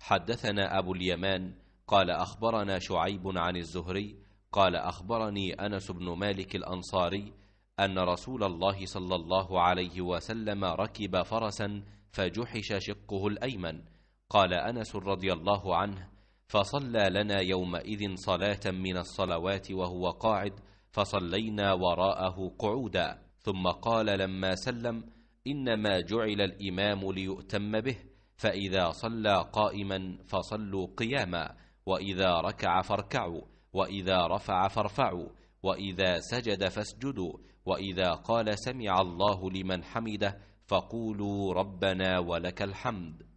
حدثنا أبو اليمان قال أخبرنا شعيب عن الزهري قال أخبرني أنس بن مالك الأنصاري أن رسول الله صلى الله عليه وسلم ركب فرسا فجحش شقه الأيمن قال أنس رضي الله عنه فصلى لنا يومئذ صلاة من الصلوات وهو قاعد فصلينا وراءه قعودا ثم قال لما سلم إنما جعل الإمام ليؤتم به فإذا صلى قائما فصلوا قياما وإذا ركع فاركعوا وإذا رفع فارفعوا وإذا سجد فاسجدوا وإذا قال سمع الله لمن حمده فقولوا ربنا ولك الحمد